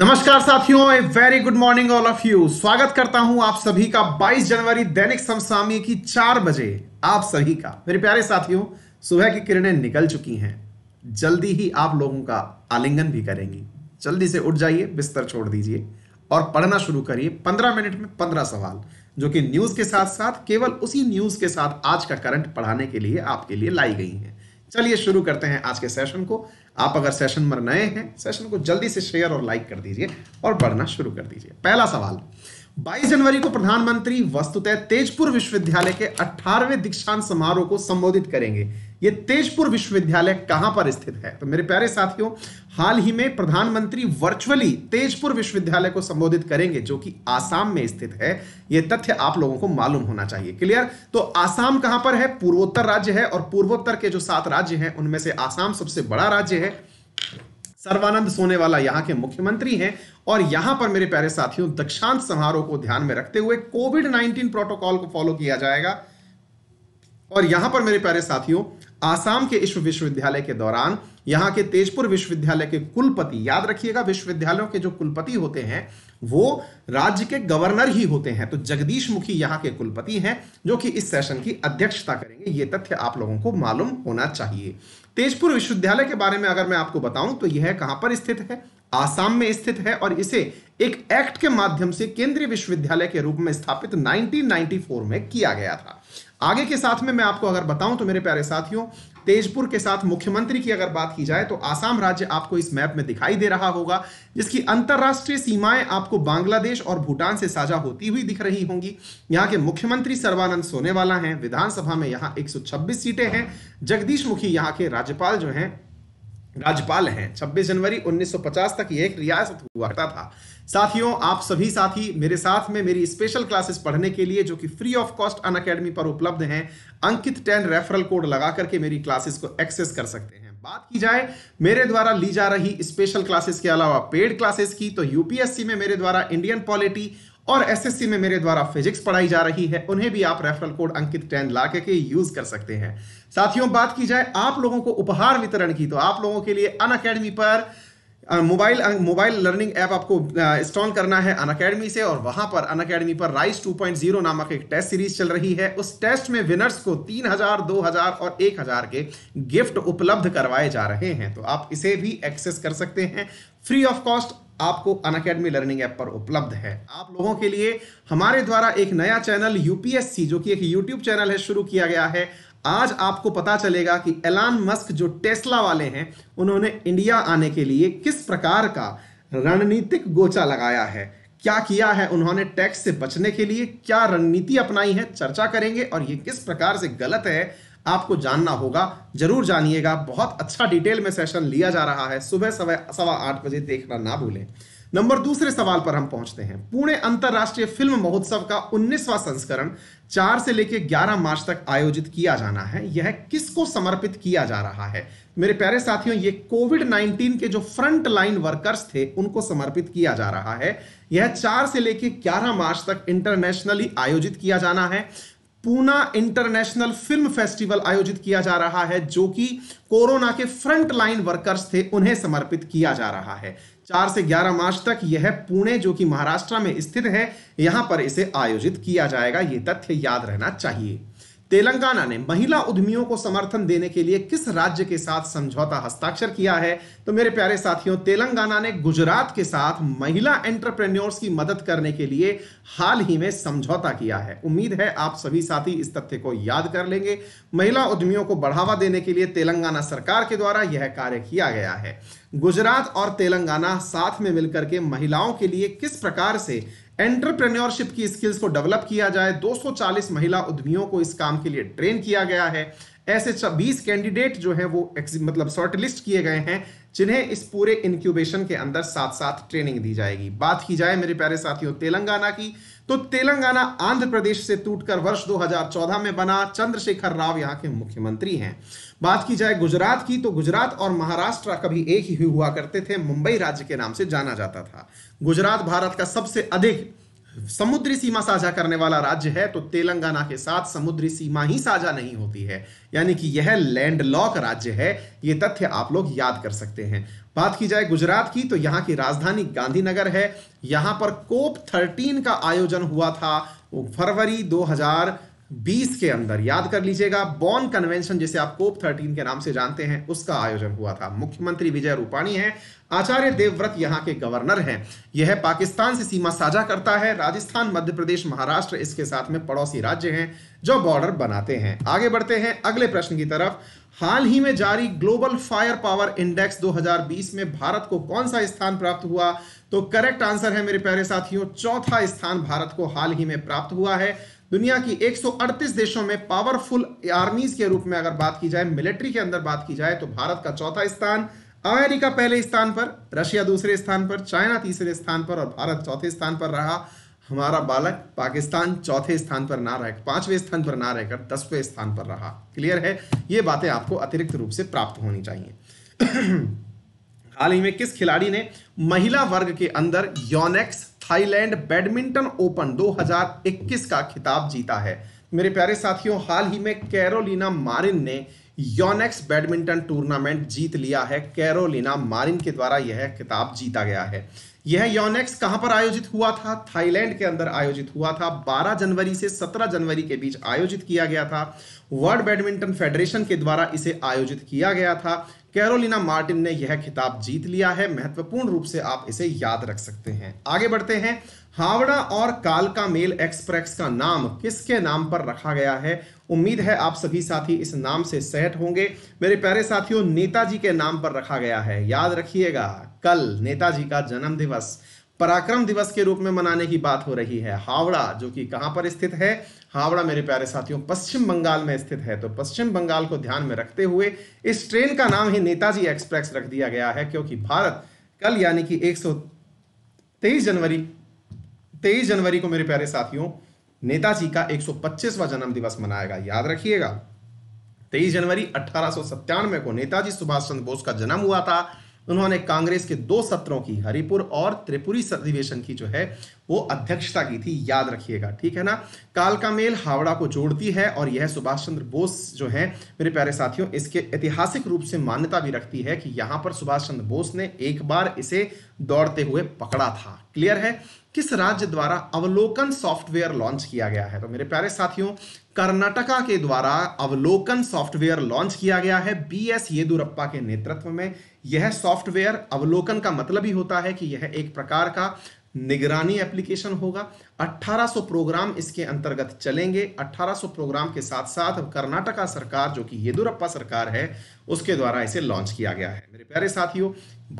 नमस्कार साथियों a very good morning all of you स्वागत करता हूं आप सभी का 22 जनवरी दैनिक समसामी की चार बजे आप सभी का मेरे प्यारे साथियों सुबह की किरणें निकल चुकी हैं जल्दी ही आप लोगों का आलिंगन भी करेंगी जल्दी से उठ जाइए बिस्तर छोड़ दीजिए और पढ़ना शुरू करिए पंद्रह मिनट में पंद्रह सवाल जो कि न्यूज के साथ साथ केवल उसी न्यूज के साथ आज का करंट पढ़ाने के लिए आपके लिए लाई गई है चलिए शुरू करते हैं आज के सेशन को आप अगर सेशन में नए हैं सेशन को जल्दी से शेयर और लाइक कर दीजिए और पढ़ना शुरू कर दीजिए पहला सवाल 22 जनवरी को प्रधानमंत्री वस्तुतः तेजपुर विश्वविद्यालय के 18वें दीक्षांत समारोह को संबोधित करेंगे ये तेजपुर विश्वविद्यालय कहां पर स्थित है तो मेरे प्यारे साथियों हाल ही में प्रधानमंत्री वर्चुअली तेजपुर विश्वविद्यालय को संबोधित करेंगे जो कि आसाम में स्थित है ये तथ्य आप लोगों को मालूम होना चाहिए क्लियर तो आसाम कहां पर है पूर्वोत्तर राज्य है और पूर्वोत्तर के जो सात राज्य हैं उनमें से आसाम सबसे बड़ा राज्य है सर्वानंद सोनेवाला यहां के मुख्यमंत्री हैं और यहां पर मेरे प्यारे साथियों दक्षांत समारोह को ध्यान में रखते हुए कोविड 19 प्रोटोकॉल को फॉलो किया जाएगा और यहां पर मेरे प्यारे साथियों आसाम के विश्व विश्वविद्यालय के दौरान यहाँ के तेजपुर विश्वविद्यालय के कुलपति याद रखिएगा विश्वविद्यालयों के जो कुलपति होते हैं वो राज्य के गवर्नर ही होते हैं तो जगदीश मुखी यहाँ के कुलपति हैं जो कि इस सेशन की अध्यक्षता करेंगे ये तथ्य आप लोगों को मालूम होना चाहिए तेजपुर विश्वविद्यालय के बारे में अगर मैं आपको बताऊं तो यह कहां पर स्थित है आसाम में स्थित है और इसे एक एक्ट के माध्यम से केंद्रीय विश्वविद्यालय के रूप में स्थापित 1994 में किया गया था आगे के साथ में मैं आपको अगर बताऊं तो मेरे प्यारे साथियों तेजपुर के साथ मुख्यमंत्री की अगर बात की जाए तो आसाम राज्य आपको इस मैप में दिखाई दे रहा होगा जिसकी अंतर्राष्ट्रीय सीमाएं आपको बांग्लादेश और भूटान से साझा होती हुई दिख रही होंगी यहाँ के मुख्यमंत्री सर्वानंद सोनेवाला हैं विधानसभा में यहाँ 126 सीटें हैं जगदीश मुखी यहाँ के राज्यपाल जो हैं राज्यपाल हैं 26 जनवरी 1950 तक यह एक रियासत हुआ करता था साथियों आप सभी साथी मेरे साथ में मेरी स्पेशल क्लासेस पढ़ने के लिए जो कि free of cost Unacademy पर उपलब्ध हैं अंकित टेन रेफरल कोड लगा करके मेरी क्लासेस को एक्सेस कर सकते हैं बात की जाए मेरे द्वारा ली जा रही स्पेशल क्लासेस के अलावा पेड क्लासेस की तो यूपीएससी में मेरे द्वारा इंडियन पॉलिटी और एसएससी में मेरे द्वारा फिजिक्स पढ़ाई जा रही है उन्हें भी आप रेफरल कोड अंकित टेन ला के यूज कर सकते हैं साथियों बात की जाए आप लोगों को उपहार वितरण की तो आप लोगों के लिए अन अकेडमी पर मोबाइल मोबाइल लर्निंग ऐप आपको इंस्टॉल करना है अन अकेडमी से और वहां पर अन अकेडमी पर राइस 2.0 नामक एक टेस्ट सीरीज चल रही है उस टेस्ट में विनर्स को 3000, 2000 और 1000 के गिफ्ट उपलब्ध करवाए जा रहे हैं तो आप इसे भी एक्सेस कर सकते हैं फ्री ऑफ कॉस्ट आपको अन अकेडमी लर्निंग ऐप पर उपलब्ध है आप लोगों के लिए हमारे द्वारा एक नया चैनल यूपीएससी जो कि एक यूट्यूब चैनल है शुरू किया गया है आज आपको पता चलेगा कि एलान मस्क जो टेस्ला वाले हैं उन्होंने इंडिया आने के लिए किस प्रकार का रणनीतिक गोचा लगाया है क्या किया है उन्होंने टैक्स से बचने के लिए क्या रणनीति अपनाई है चर्चा करेंगे और ये किस प्रकार से गलत है आपको जानना होगा जरूर जानिएगा बहुत अच्छा डिटेल में सेशन लिया जा रहा है सुबह सवा सवा आठ बजे देखना ना भूलें नंबर दूसरे सवाल पर हम पहुंचते हैं पुणे अंतरराष्ट्रीय फिल्म महोत्सव का उन्नीसवा संस्करण 4 से लेकर 11 मार्च तक आयोजित किया जाना है यह किसको समर्पित किया जा रहा है मेरे प्यारे साथियों ये कोविड 19 के जो फ्रंट लाइन वर्कर्स थे उनको समर्पित किया जा रहा है यह 4 से लेकर 11 मार्च तक इंटरनेशनली आयोजित किया जाना है पूना इंटरनेशनल फिल्म फेस्टिवल आयोजित किया जा रहा है जो कि कोरोना के फ्रंट लाइन वर्कर्स थे उन्हें समर्पित किया जा रहा है चार से ग्यारह मार्च तक यह पुणे जो कि महाराष्ट्र में स्थित है यहां पर इसे आयोजित किया जाएगा ये तथ्य याद रहना चाहिए तेलंगाना ने महिला उद्यमियों को समर्थन देने के लिए किस राज्य के साथ समझौता हस्ताक्षर किया है तो मेरे प्यारे साथियों तेलंगाना ने गुजरात के साथ महिला एंटरप्रेन्योर्स की मदद करने के लिए हाल ही में समझौता किया है उम्मीद है आप सभी साथी इस तथ्य को याद कर लेंगे महिला उद्यमियों को बढ़ावा देने के लिए तेलंगाना सरकार के द्वारा यह कार्य किया गया है गुजरात और तेलंगाना साथ में मिलकर के महिलाओं के लिए किस प्रकार से एंटरप्रेन्योरशिप की स्किल्स को डेवलप किया जाए 240 महिला उद्यमियों को इस काम के लिए ट्रेन किया गया है ऐसे 20 कैंडिडेट जो है वो मतलब शॉर्ट लिस्ट किए गए हैं जिन्हें इस पूरे इंक्यूबेशन के अंदर साथ साथ ट्रेनिंग दी जाएगी बात की जाए मेरे प्यारे साथियों तेलंगाना की तो तेलंगाना आंध्र प्रदेश से टूटकर वर्ष 2014 में बना चंद्रशेखर राव यहाँ के मुख्यमंत्री हैं बात की जाए गुजरात की तो गुजरात और महाराष्ट्र कभी एक ही हुआ करते थे मुंबई राज्य के नाम से जाना जाता था गुजरात भारत का सबसे अधिक समुद्री सीमा साझा करने वाला राज्य है तो तेलंगाना के साथ समुद्री सीमा ही साझा नहीं होती है यानी कि यह लैंडलॉक राज्य है यह तथ्य आप लोग याद कर सकते हैं बात की जाए गुजरात की तो यहां की राजधानी गांधीनगर है यहां पर कोप थर्टीन का आयोजन हुआ था फरवरी दो 2020 के अंदर याद कर लीजिएगा बॉन कन्वेंशन जिसे आप कोप 13 के नाम से जानते हैं उसका आयोजन हुआ था मुख्यमंत्री विजय रूपाणी हैं आचार्य देवव्रत यहां के गवर्नर हैं यह पाकिस्तान से सीमा साझा करता है राजस्थान मध्य प्रदेश महाराष्ट्र इसके साथ में पड़ोसी राज्य हैं जो बॉर्डर बनाते हैं आगे बढ़ते हैं अगले प्रश्न की तरफ हाल ही में जारी ग्लोबल फायर पावर इंडेक्स 2020 में भारत को कौन सा स्थान प्राप्त हुआ तो करेक्ट आंसर है मेरे प्यारे साथियों चौथा स्थान भारत को हाल ही में प्राप्त हुआ है दुनिया की 138 देशों में पावरफुल आर्मीज के रूप में अगर बात की जाए मिलिट्री के अंदर बात की जाए तो भारत का चौथा स्थान अमेरिका पहले स्थान पर रशिया दूसरे स्थान पर चाइना तीसरे स्थान पर और भारत चौथे स्थान पर रहा हमारा बालक पाकिस्तान चौथे स्थान पर ना रहकर पांचवें स्थान पर ना रहकर दसवें स्थान पर रहा क्लियर है ये बातें आपको अतिरिक्त रूप से प्राप्त होनी चाहिए हाल ही में किस खिलाड़ी ने महिला वर्ग के अंदर योनेक्स थाईलैंड बैडमिंटन ओपन 2021 का खिताब जीता है मेरे प्यारे साथियों हाल ही में कैरोलिना मारिन ने योनेक्स बैडमिंटन टूर्नामेंट जीत लिया है कैरोलिना मारिन के द्वारा यह खिताब जीता गया है यह योनेक्स कहां पर आयोजित हुआ था थाईलैंड के अंदर आयोजित हुआ था 12 जनवरी से 17 जनवरी के बीच आयोजित किया गया था वर्ल्ड बैडमिंटन फेडरेशन के द्वारा इसे आयोजित किया गया था कैरोलिना मार्टिन ने यह खिताब जीत लिया है महत्वपूर्ण रूप से आप इसे याद रख सकते हैं आगे बढ़ते हैं हावड़ा और कालका मेल एक्सप्रेस का नाम किसके नाम पर रखा गया है उम्मीद है आप सभी साथी इस नाम से सेट होंगे मेरे प्यारे साथियों नेताजी के नाम पर रखा गया है याद रखिएगा कल नेताजी का जन्म दिवस पराक्रम दिवस के रूप में मनाने की बात हो रही है हावड़ा जो कि कहां पर स्थित है हावड़ा मेरे प्यारे साथियों पश्चिम बंगाल में स्थित है तो पश्चिम बंगाल को ध्यान में रखते हुए इस ट्रेन का नाम ही नेताजी एक्सप्रेस रख दिया गया है क्योंकि भारत कल यानी कि एक जनवरी तेईस जनवरी को मेरे प्यारे साथियों नेताजी का एक जन्म दिवस मनाएगा याद रखिएगा तेईस जनवरी अठारह को नेताजी सुभाष चंद्र बोस का जन्म हुआ था उन्होंने कांग्रेस के दो सत्रों की हरिपुर और त्रिपुरी अधिवेशन की जो है वो अध्यक्षता की थी याद रखिएगा ठीक है ना काल का मेल हावड़ा को जोड़ती है और यह सुभाष चंद्र बोस जो है मेरे प्यारे साथियों इसके ऐतिहासिक रूप से मान्यता भी रखती है कि यहां पर सुभाष चंद्र बोस ने एक बार इसे दौड़ते हुए पकड़ा था क्लियर है किस राज्य द्वारा अवलोकन सॉफ्टवेयर लॉन्च किया गया है तो मेरे प्यारे साथियों कर्नाटका के द्वारा अवलोकन सॉफ्टवेयर लॉन्च किया गया है बी एस येदुरप्पा के नेतृत्व में यह सॉफ्टवेयर अवलोकन का मतलब ही होता है कि यह एक प्रकार का निगरानी एप्लीकेशन होगा 1800 प्रोग्राम इसके अंतर्गत चलेंगे 1800 प्रोग्राम के साथ साथ कर्नाटका सरकार जो कि येदुरप्पा सरकार है उसके द्वारा इसे लॉन्च किया गया है मेरे प्यारे साथियों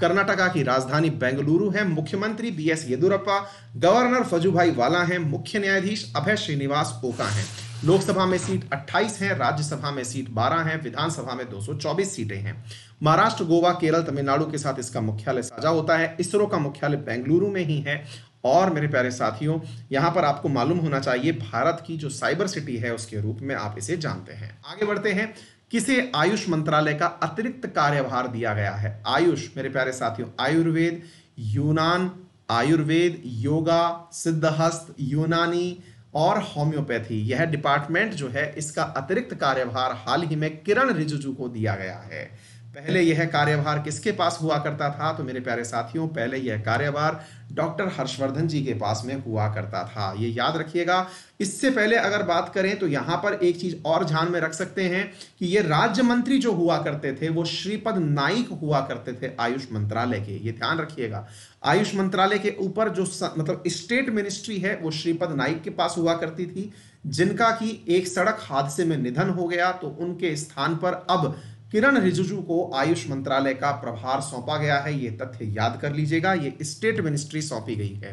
कर्नाटका की राजधानी बेंगलुरु है मुख्यमंत्री B S Yediyurappa governor Vajubhai Vala हैं मुख्य न्यायाधीश अभय श्रीनिवास ओका हैं लोकसभा में सीट 28 है राज्यसभा में सीट 12 है विधानसभा में 224 सीटें हैं महाराष्ट्र गोवा केरल तमिलनाडु के साथ इसका मुख्यालय साझा होता है इसरो का मुख्यालय बेंगलुरु में ही है और मेरे प्यारे साथियों यहां पर आपको मालूम होना चाहिए भारत की जो साइबर सिटी है उसके रूप में आप इसे जानते हैं आगे बढ़ते हैं किसे आयुष मंत्रालय का अतिरिक्त कार्यभार दिया गया है आयुष मेरे प्यारे साथियों आयुर्वेद यूनान आयुर्वेद योगा सिद्धहस्त यूनानी और होम्योपैथी यह डिपार्टमेंट जो है इसका अतिरिक्त कार्यभार हाल ही में किरण रिजिजू को दिया गया है पहले यह कार्यभार किसके पास हुआ करता था तो मेरे प्यारे साथियों पहले यह कार्यभार डॉक्टर हर्षवर्धन जी के पास में हुआ करता था ये याद रखिएगा इससे पहले अगर बात करें तो यहां पर एक चीज और ध्यान में रख सकते हैं कि ये राज्य मंत्री जो हुआ करते थे वो श्रीपद नाइक हुआ करते थे आयुष मंत्रालय के ये ध्यान रखिएगा आयुष मंत्रालय के ऊपर जो स, मतलब स्टेट मिनिस्ट्री है वो श्रीपद नाइक के पास हुआ करती थी जिनका की एक सड़क हादसे में निधन हो गया तो उनके स्थान पर अब किरण रिजिजू को आयुष मंत्रालय का प्रभार सौंपा गया है ये तथ्य याद कर लीजिएगा ये स्टेट मिनिस्ट्री सौंपी गई है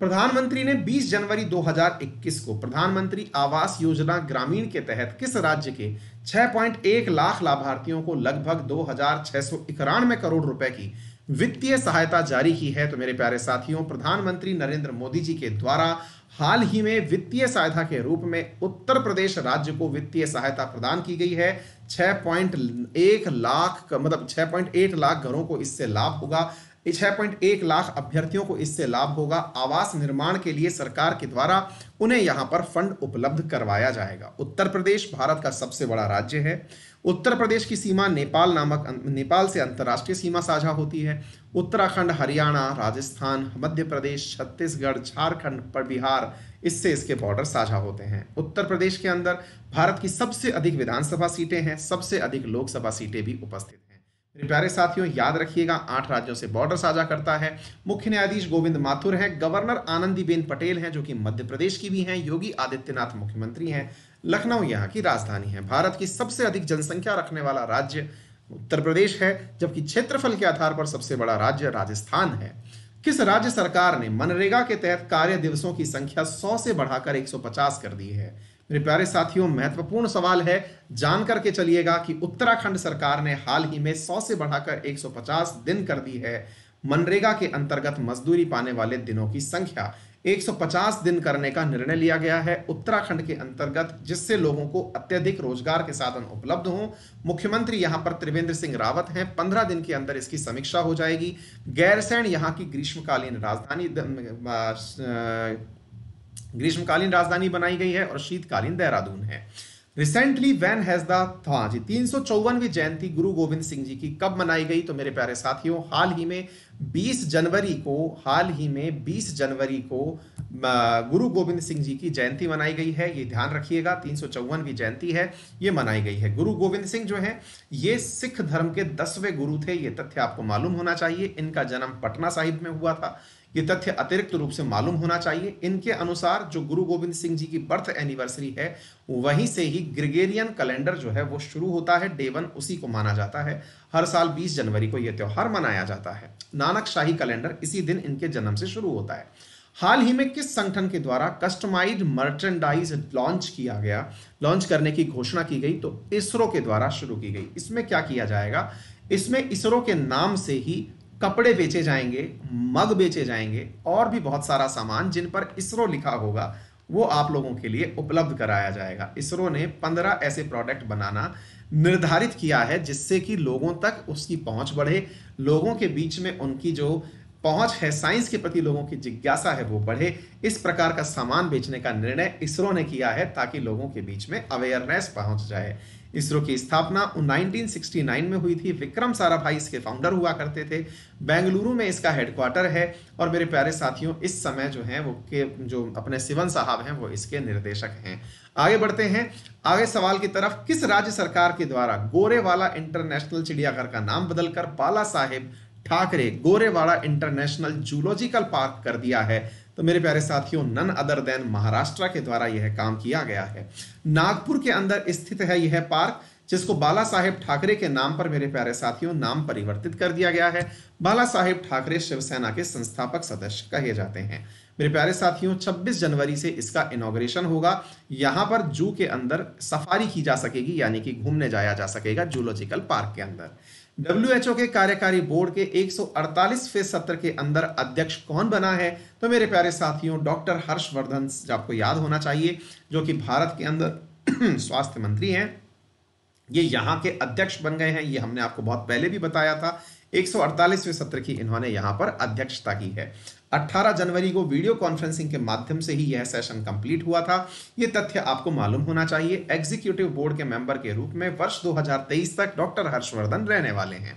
प्रधानमंत्री ने 20 जनवरी 2021 को प्रधानमंत्री आवास योजना ग्रामीण के तहत किस राज्य के 6.1 लाख लाभार्थियों को लगभग दो करोड़ रुपए की वित्तीय सहायता जारी की है तो मेरे प्यारे साथियों प्रधानमंत्री नरेंद्र मोदी जी के द्वारा हाल ही में वित्तीय सहायता के रूप में उत्तर प्रदेश राज्य को वित्तीय सहायता प्रदान की गई है 6.1 लाख मतलब 6.8 लाख घरों को इससे लाभ होगा 6.1 लाख अभ्यर्थियों को इससे लाभ होगा आवास निर्माण के लिए सरकार के द्वारा उन्हें यहां पर फंड उपलब्ध करवाया जाएगा उत्तर प्रदेश भारत का सबसे बड़ा राज्य है उत्तर प्रदेश की सीमा नेपाल नामक अं, नेपाल से अंतर्राष्ट्रीय सीमा साझा होती है उत्तराखंड हरियाणा राजस्थान मध्य प्रदेश छत्तीसगढ़ झारखंड पर बिहार इससे इसके बॉर्डर साझा होते हैं उत्तर प्रदेश के अंदर भारत की सबसे अधिक विधानसभा सीटें हैं सबसे अधिक लोकसभा सीटें भी उपस्थित मेरे प्यारे साथियों याद रखिएगा आठ राज्यों से बॉर्डर साझा करता है मुख्य न्यायाधीश गोविंद माथुर है गवर्नर आनंदीबेन पटेल हैं जो कि मध्य प्रदेश की भी हैं योगी आदित्यनाथ मुख्यमंत्री हैं लखनऊ यहाँ की राजधानी है भारत की सबसे अधिक जनसंख्या रखने वाला राज्य उत्तर प्रदेश है जबकि क्षेत्रफल के आधार पर सबसे बड़ा राज्य राजस्थान है किस राज्य सरकार ने मनरेगा के तहत कार्य दिवसों की संख्या 100 से बढ़ाकर 150 कर दी है मेरे प्यारे साथियों महत्वपूर्ण सवाल है जान करके चलिएगा कि उत्तराखंड सरकार ने हाल ही में 100 से बढ़ाकर 150 दिन कर दी है मनरेगा के अंतर्गत मजदूरी पाने वाले दिनों की संख्या 150 दिन करने का निर्णय लिया गया है उत्तराखंड के अंतर्गत जिससे लोगों को अत्यधिक रोजगार के साधन उपलब्ध हों मुख्यमंत्री यहां पर त्रिवेंद्र सिंह रावत हैं 15 दिन के अंदर इसकी समीक्षा हो जाएगी गैरसैण यहां की ग्रीष्मकालीन राजधानी ग्रीष्मकालीन राजधानी बनाई गई है और शीतकालीन देहरादून है रिसेंटली वैन हैज द जी तीन सौ चौवनवीं जयंती गुरु गोविंद सिंह जी की कब मनाई गई तो मेरे प्यारे साथियों हाल ही में 20 जनवरी को हाल ही में 20 जनवरी को गुरु गोविंद सिंह जी की जयंती मनाई गई है ये ध्यान रखिएगा तीन सौ चौवनवीं जयंती है ये मनाई गई है गुरु गोविंद सिंह जो है ये सिख धर्म के दसवें गुरु थे ये तथ्य आपको मालूम होना चाहिए इनका जन्म पटना साहिब में हुआ था ये तथ्य अतिरिक्त रूप से मालूम होना चाहिए इनके अनुसार जो गुरु गोविंद सिंह जी की बर्थ एनिवर्सरी है वहीं से ही ग्रिगेरियन कैलेंडर जो है वो शुरू होता है डेवन उसी को माना जाता है हर साल 20 जनवरी को यह त्यौहार मनाया जाता है नानक शाही कैलेंडर इसी दिन इनके जन्म से शुरू होता है हाल ही में किस संगठन के द्वारा कस्टमाइज मर्चेंडाइज लॉन्च किया गया लॉन्च करने की घोषणा की गई तो इसरो के द्वारा शुरू की गई इसमें क्या किया जाएगा इसमें इसरो के नाम से ही कपड़े बेचे जाएंगे मग बेचे जाएंगे और भी बहुत सारा सामान जिन पर इसरो लिखा होगा वो आप लोगों के लिए उपलब्ध कराया जाएगा इसरो ने पंद्रह ऐसे प्रोडक्ट बनाना निर्धारित किया है जिससे कि लोगों तक उसकी पहुंच बढ़े लोगों के बीच में उनकी जो पहुंच है साइंस के प्रति लोगों की जिज्ञासा है वो बढ़े इस प्रकार का सामान बेचने का निर्णय इसरो ने किया है ताकि लोगों के बीच में अवेयरनेस पहुंच जाए इसरो की स्थापना 1969 में हुई थी विक्रम साराभाई इसके फाउंडर हुआ करते थे बेंगलुरु में इसका हेडक्वार्टर है और मेरे प्यारे साथियों इस समय जो है वो के जो अपने सिवन साहब हैं वो इसके निर्देशक हैं आगे बढ़ते हैं आगे सवाल की तरफ किस राज्य सरकार के द्वारा गोरेवाला इंटरनेशनल चिड़ियाघर का नाम बदलकर Bala Saheb Thackeray Gorewada international zoological park कर दिया है तो मेरे प्यारे साथियों नन अदर देन महाराष्ट्र के द्वारा यह काम किया गया है नागपुर के अंदर स्थित है यह पार्क जिसको बाला साहेब ठाकरे के नाम पर मेरे प्यारे साथियों नाम परिवर्तित कर दिया गया है बाला साहेब ठाकरे शिवसेना के संस्थापक सदस्य कहे जाते हैं मेरे प्यारे साथियों 26 जनवरी से इसका इनोग्रेशन होगा यहां पर जू के अंदर सफारी की जा सकेगी यानी कि घूमने जाया जा सकेगा जूलॉजिकल पार्क के अंदर डब्ल्यूएचओ के कार्यकारी बोर्ड के 148वें सत्र के अंदर अध्यक्ष कौन बना है तो मेरे प्यारे साथियों डॉक्टर हर्षवर्धन आपको याद होना चाहिए जो कि भारत के अंदर स्वास्थ्य मंत्री हैं ये यहाँ के अध्यक्ष बन गए हैं ये हमने आपको बहुत पहले भी बताया था 148वें सत्र की इन्होंने यहाँ पर अध्यक्षता की है 18 जनवरी को वीडियो कॉन्फ्रेंसिंग के माध्यम से ही यह सेशन कंप्लीट हुआ था यह तथ्य आपको मालूम होना चाहिए एग्जीक्यूटिव बोर्ड के मेंबर के रूप में वर्ष 2023 तक डॉक्टर हर्षवर्धन रहने वाले हैं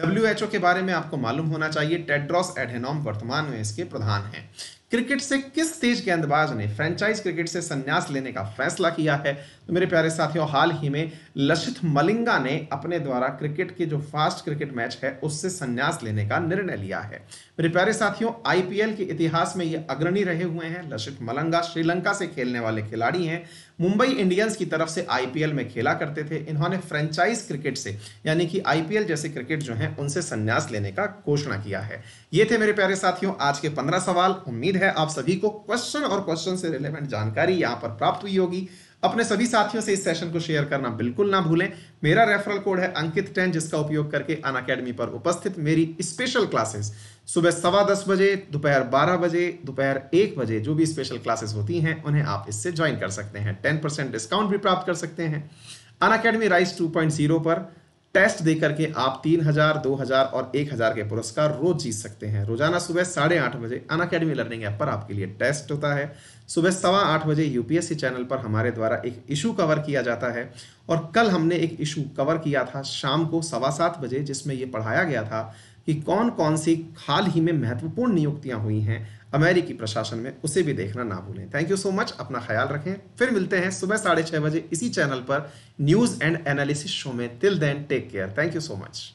डब्ल्यू के बारे में आपको मालूम होना चाहिए टेड्रॉस एडेनॉम वर्तमान में इसके प्रधान हैं क्रिकेट से किस तेज गेंदबाज ने फ्रेंचाइज क्रिकेट से संन्यास लेने का फैसला किया है तो मेरे प्यारे साथियों हाल ही में लक्षित मलिंगा ने अपने द्वारा क्रिकेट के जो फास्ट क्रिकेट मैच है उससे संन्यास लेने का निर्णय लिया है मेरे प्यारे साथियों आईपीएल के इतिहास में ये अग्रणी रहे हुए हैं लक्षित मलंगा श्रीलंका से खेलने वाले खिलाड़ी हैं मुंबई इंडियंस की तरफ से आईपीएल में खेला करते थे इन्होंने फ्रेंचाइज क्रिकेट से यानी कि आईपीएल जैसे क्रिकेट जो है उनसे संन्यास लेने का घोषणा किया है ये थे मेरे प्यारे साथियों आज के पंद्रह सवाल उम्मीद है आप सभी को क्वेश्चन और क्वेश्चन से रिलेवेंट जानकारी यहां पर प्राप्त हुई होगी अपने सभी साथियों से इस सेशन को शेयर करना बिल्कुल ना भूलें मेरा रेफरल कोड है अंकित टेन जिसका उपयोग करके अन अकेडमी पर उपस्थित मेरी स्पेशल क्लासेस सुबह सवा दस बजे दोपहर बारह बजे दोपहर एक बजे जो भी स्पेशल क्लासेस होती हैं उन्हें आप इससे ज्वाइन कर सकते हैं टेन परसेंट डिस्काउंट भी प्राप्त कर सकते हैं Unacademy rise two point zero पर टेस्ट दे करके आप तीन हजार दो हजार और एक हजार के पुरस्कार रोज जीत सकते हैं रोजाना सुबह साढ़े आठ बजे अन अकेडमी लर्निंग ऐप पर आपके लिए टेस्ट होता है सुबह सवा आठ बजे यूपीएससी चैनल पर हमारे द्वारा एक इशू कवर किया जाता है और कल हमने एक इशू कवर किया था शाम को सवा सात बजे जिसमें ये पढ़ाया गया था कि कौन कौन सी हाल ही में महत्वपूर्ण नियुक्तियां हुई हैं अमेरिकी प्रशासन में उसे भी देखना ना भूलें थैंक यू सो मच अपना ख्याल रखें फिर मिलते हैं सुबह साढ़े छह बजे इसी चैनल पर न्यूज़ एंड एनालिसिस शो में till then take care thank you so much